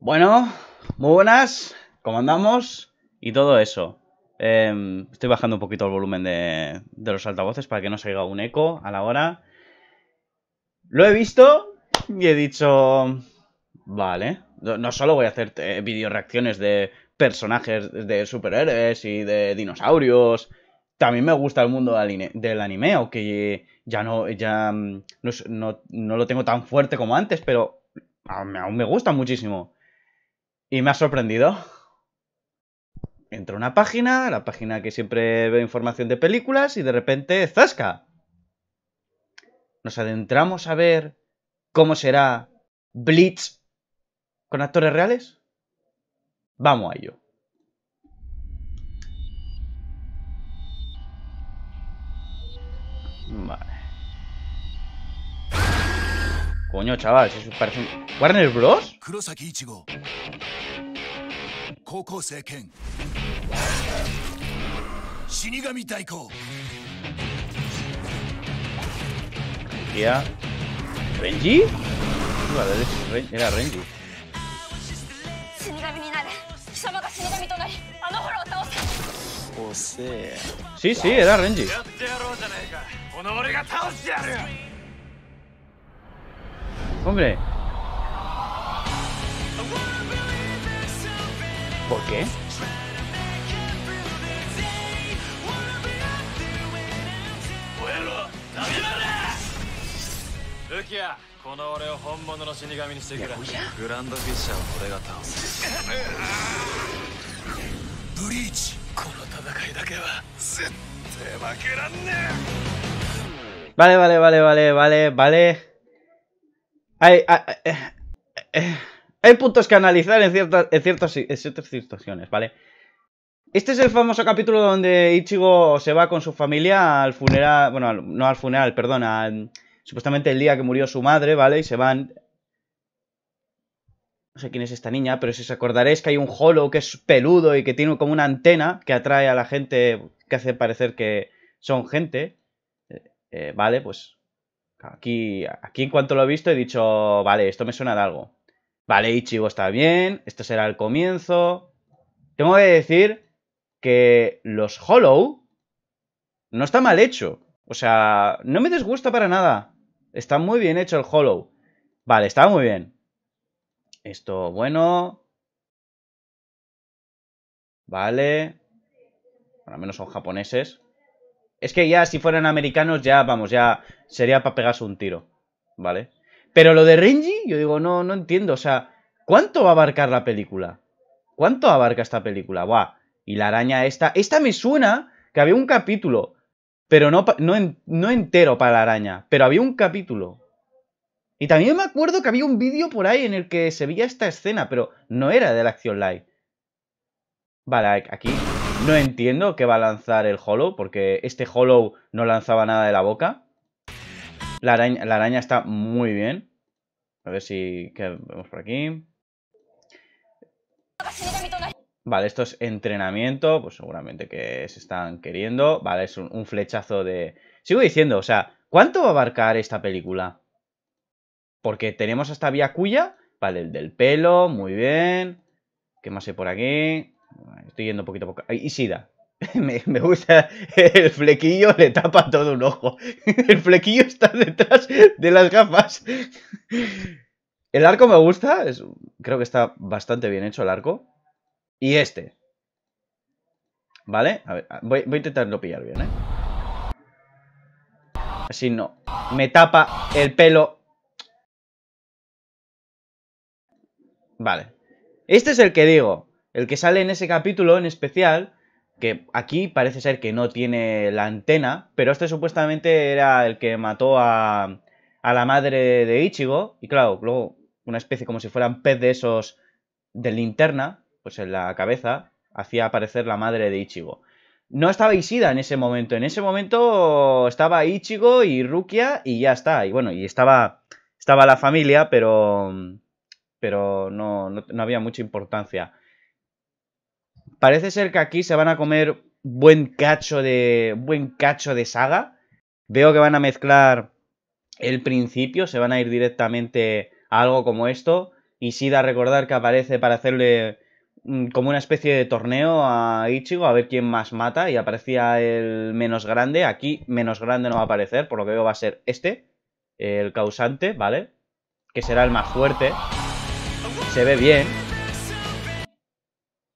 Bueno, muy buenas, ¿cómo andamos? Y todo eso. Em, estoy bajando un poquito el volumen de, los altavoces para que no salga un eco a la hora. Lo he visto y he dicho... Vale, no, solo voy a hacer videoreacciones eh, video reacciones de personajes de superhéroes y de dinosaurios. También me gusta el mundo del anime, aunque ya no, ya mm, no, no, lo tengo tan fuerte como antes, pero aún me gusta muchísimo. Y me ha sorprendido. Entro a una página, la página que siempre veo información de películas, y de repente ¡zasca! Nos adentramos a ver cómo será Blitz con actores reales. Vamos a ello. Vale. Coño, chaval, eso parece un... ¿Warner Bros? Kurosaki Ichigo. Koko Seken. Shinigami Taiko. Ya. ¿Renji? Vale, era Renji. Shinigami 死神となりあのホロを倒せおせえレ í sí, era Renji. Hombre. ¿Por q レ é Lukia, この俺を本物の死神にしてくれグランドフィッシャーを俺が倒す Vale, vale, vale, vale, vale, vale. Hay, hay, eh, eh, eh, puntos que analizar en ciertas, en, ciertas, situaciones, ¿vale? Este es el famoso capítulo donde Ichigo se va con su familia al funeral, bueno, no al funeral, perdón, supuestamente el día que murió su madre, ¿vale? Y se van sé quién es esta niña, pero si os acordaréis que hay un Hollow que es peludo y que tiene como una antena que atrae a la gente, que hace parecer que son gente. Eh, eh, vale, pues aquí, aquí en cuanto lo he visto he dicho, vale, esto me suena de algo. Vale, Ichigo está bien, esto será el comienzo. Tengo que decir que los Hollow no está mal hecho. O sea, no me desgusta para nada. Está muy bien hecho el Hollow. Vale, está muy bien. Esto, bueno. Vale. al menos son japoneses. Es que ya si fueran americanos ya, vamos, ya sería para pegarse un tiro. Vale. Pero lo de Renji, yo digo, no, no entiendo. O sea, ¿cuánto va a abarcar la película? ¿Cuánto abarca esta película? Buah. Y la araña esta. Esta me suena que había un capítulo. Pero no, no, no entero para la araña. Pero había un capítulo. Y también me acuerdo que había un vídeo por ahí en el que se veía esta escena, pero no era de la acción live. Vale, aquí no entiendo qué va a lanzar el Hollow, porque este Hollow no lanzaba nada de la boca. La araña, está muy bien. A ver si... ¿Qué vemos por aquí? Vale, esto es entrenamiento, pues seguramente que se están queriendo. Vale, es un, un flechazo de... Sigo diciendo, o sea, ¿cuánto va a abarcar esta película? Porque tenemos esta vía cuya. Vale, el del pelo, muy bien. ¿Qué más hay por aquí? Estoy yendo poquito a poco. Y SIDA... Me, gusta el flequillo, le tapa todo un ojo. El flequillo está detrás de las gafas. El arco me gusta, creo que está bastante bien hecho el arco. Y este. ¿Vale? A ver, ah, voy, voy a no pillar bien, ¿eh? Así no. Me tapa el pelo Vale. Este es el que digo, el que sale en ese capítulo en especial, que aquí parece ser que no tiene la antena, pero este supuestamente era el que mató a, a la madre de Ichigo, y claro, luego una especie como si fueran pez de esos de linterna, pues en la cabeza, hacía aparecer la madre de Ichigo. No estaba Isida en ese momento, en ese momento estaba Ichigo y Rukia y ya está, y bueno, y estaba, estaba la familia, pero pero no, había mucha importancia. Parece ser que aquí se van a comer buen cacho de. buen cacho de saga. Veo que van a mezclar el principio, se van a ir directamente a algo como esto. Y sí da recordar que aparece para hacerle mm, como una especie de torneo a Ichigo a ver quién más mata y aparecía el menos grande. Aquí menos grande no va a aparecer, por lo que veo va a ser este, el causante, ¿vale? Que será el más fuerte se ve bien.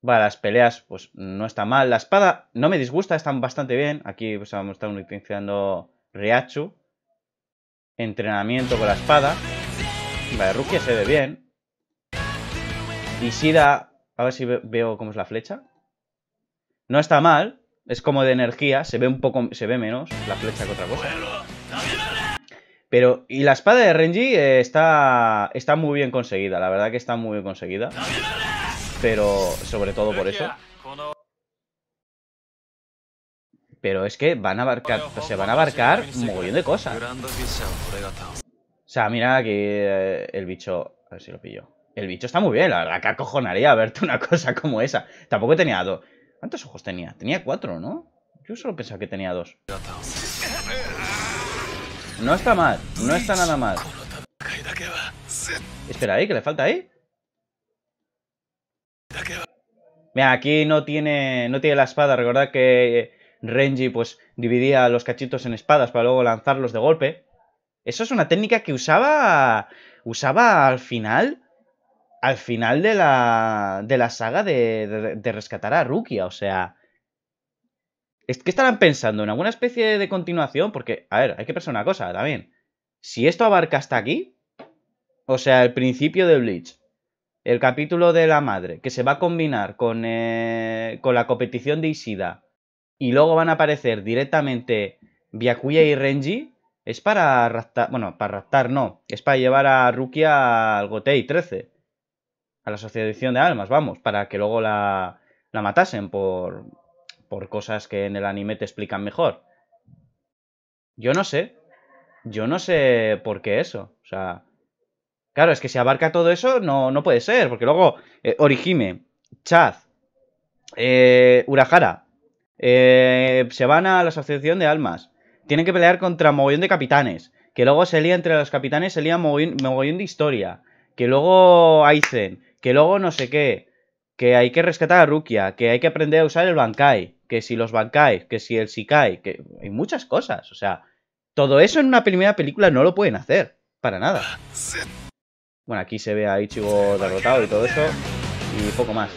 Vale, las peleas, pues no está mal. La espada no me disgusta, están bastante bien. Aquí vamos a estar utilizando Riachu. Entrenamiento con la espada. Vale, Rukia se ve bien. Isida, a ver si veo cómo es la flecha. No está mal, es como de energía, se ve un poco, se ve menos la flecha que otra cosa. Pero, y la espada de Renji eh, está, está muy bien conseguida, la verdad que está muy bien conseguida. Pero, sobre todo por eso. Pero es que van a abarcar, se van a abarcar un montón de cosas. O sea, mira aquí eh, el bicho, a ver si lo pillo. El bicho está muy bien, la verdad que acojonaría verte una cosa como esa. Tampoco tenía dos. ¿Cuántos ojos tenía? Tenía cuatro, ¿no? Yo solo pensaba que tenía dos. No está mal, no está nada mal. Espera, ahí, ¿eh? ¿qué que le falta ahí. Mira, aquí no tiene, no tiene la espada. Recordad que Renji pues dividía los cachitos en espadas para luego lanzarlos de golpe. Eso es una técnica que usaba usaba al final al final de la, de la saga de, de rescatar a Rukia. O sea, ¿Qué estarán pensando? ¿En alguna especie de continuación? Porque, a ver, hay que pensar una cosa también. Si esto abarca hasta aquí, o sea, el principio de Bleach, el capítulo de la madre, que se va a combinar con, eh, con la competición de Isida, y luego van a aparecer directamente Byakuya y Renji, es para raptar, bueno, para raptar no, es para llevar a Rukia al Gotei 13, a la Asociación de Almas, vamos, para que luego la, la matasen por, por cosas que en el anime te explican mejor. Yo no sé. Yo no sé por qué eso. O sea, claro, es que si abarca todo eso, no, no puede ser, porque luego eh, Orihime, Chaz, eh, Urahara, eh, se van a la Asociación de Almas, tienen que pelear contra mogollón de capitanes, que luego se lía entre los capitanes, se lía mogollón de historia, que luego Aizen, que luego no sé qué, que hay que rescatar a Rukia, que hay que aprender a usar el Bankai, que si los Bankai, que si el Sikai, que hay muchas cosas. O sea, todo eso en una primera película no lo pueden hacer, para nada. Bueno, aquí se ve a Ichigo derrotado y todo eso, y poco más.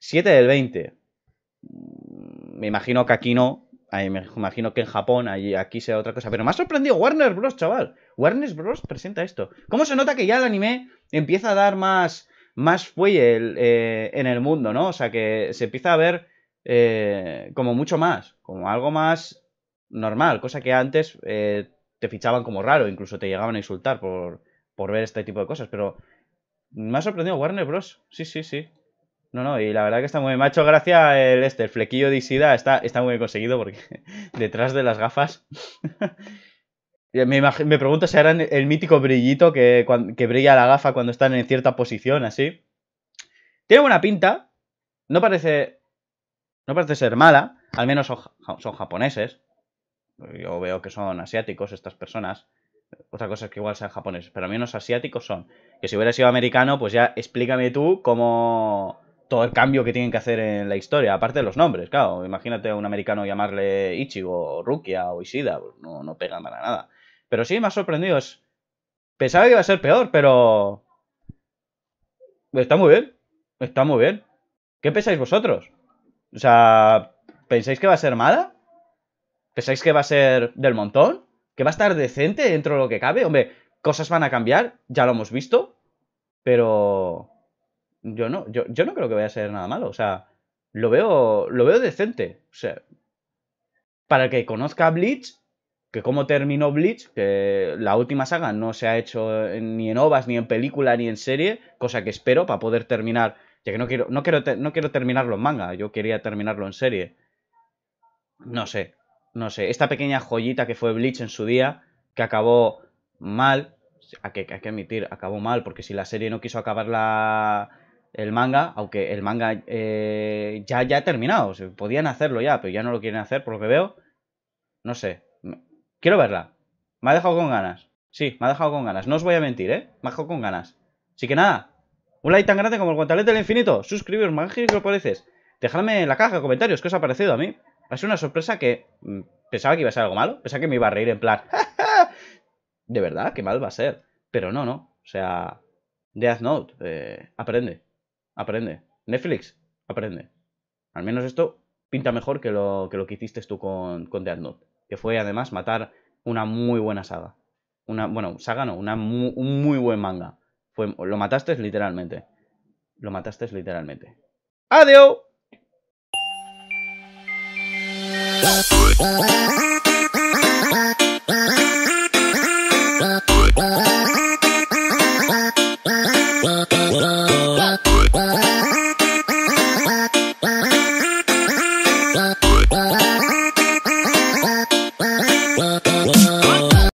7 del 20. Mm, me imagino que aquí no, me imagino que en Japón, aquí sea otra cosa. Pero me ha sorprendido Warner Bros, chaval. Warner Bros presenta esto. ¿Cómo se nota que ya el anime empieza a dar más, más fuelle eh, en el mundo, ¿no? O sea, que se empieza a ver eh, como mucho más, como algo más normal, cosa que antes eh, te fichaban como raro, incluso te llegaban a insultar por, ver este tipo de cosas, pero me ha sorprendido Warner Bros. Sí, sí, sí. No, no, y la verdad que está muy bien. Me ha hecho gracia el este, flequillo de Isida está, está muy bien conseguido porque detrás de las gafas. me, me, pregunto si harán el mítico brillito que, que brilla la gafa cuando están en cierta posición, así. Tiene buena pinta. No parece no parece ser mala, al menos son, japoneses. Yo veo que son asiáticos estas personas. Otra cosa es que igual sean japoneses, pero al menos asiáticos son. Que si hubiera sido americano, pues ya explícame tú cómo todo el cambio que tienen que hacer en la historia, aparte de los nombres, claro. Imagínate a un americano llamarle Ichigo, o Rukia o Ishida, pues no, no pega para nada. Pero sí me ha sorprendido. Pensaba que iba a ser peor, pero. Está muy bien. Está muy bien. ¿Qué pensáis vosotros? O sea, ¿pensáis que va a ser mala? ¿Pensáis que va a ser del montón? ¿Que va a estar decente dentro de lo que cabe? Hombre, cosas van a cambiar, ya lo hemos visto, pero yo no, yo, no creo que vaya a ser nada malo. O sea, lo veo, lo veo decente. O sea, para el que conozca Bleach, que cómo terminó Bleach, que la última saga no se ha hecho ni en ovas, ni en película, ni en serie, cosa que espero para poder terminar ya que no quiero, no quiero, no quiero terminarlo en manga, yo quería terminarlo en serie. No sé, no sé. Esta pequeña joyita que fue Bleach en su día, que acabó mal, hay que, admitir, acabó mal, porque si la serie no quiso acabar la, el manga, aunque el manga eh, ya, ya ha terminado, podían hacerlo ya, pero ya no lo quieren hacer, por lo que veo, no sé. Quiero verla. Me ha dejado con ganas. Sí, me ha dejado con ganas. No os voy a mentir, ¿eh? Me ha dejado con ganas. Así que nada, un like tan grande como el guantalete del infinito. Suscribiros, mágico que lo pareces. Dejadme en la caja de comentarios qué os ha parecido a mí. Ha sido una sorpresa que mm, pensaba que iba a ser algo malo. Pensaba que me iba a reír en plan. de verdad, qué mal va a ser. Pero no, no. O sea, Death Note, eh, aprende. Aprende. Netflix, aprende. Al menos esto pinta mejor que lo que, lo que hiciste tú con, Death Note. Que fue además matar una muy buena saga. Una, bueno, saga no, una un muy buen manga lo mataste literalmente. Lo mataste literalmente. ¡Adiós!